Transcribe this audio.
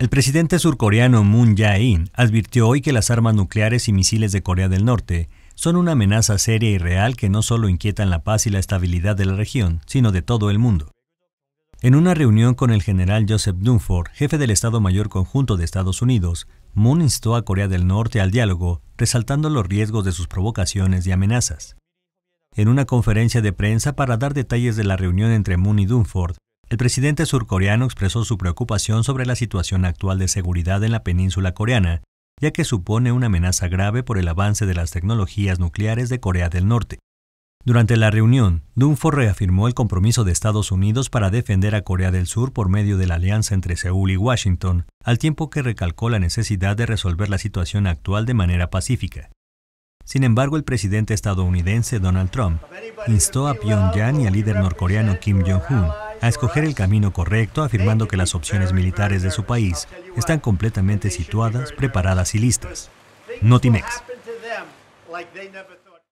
El presidente surcoreano Moon Jae-in advirtió hoy que las armas nucleares y misiles de Corea del Norte son una amenaza seria y real que no solo inquietan la paz y la estabilidad de la región, sino de todo el mundo. En una reunión con el general Joseph Dunford, jefe del Estado Mayor Conjunto de Estados Unidos, Moon instó a Corea del Norte al diálogo, resaltando los riesgos de sus provocaciones y amenazas. En una conferencia de prensa para dar detalles de la reunión entre Moon y Dunford, el presidente surcoreano expresó su preocupación sobre la situación actual de seguridad en la península coreana, ya que supone una amenaza grave por el avance de las tecnologías nucleares de Corea del Norte. Durante la reunión, Dunford reafirmó el compromiso de Estados Unidos para defender a Corea del Sur por medio de la alianza entre Seúl y Washington, al tiempo que recalcó la necesidad de resolver la situación actual de manera pacífica. Sin embargo, el presidente estadounidense Donald Trump instó a Pyongyang y al líder norcoreano Kim Jong-un a escoger el camino correcto, afirmando que las opciones militares de su país están completamente situadas, preparadas y listas. Notimex.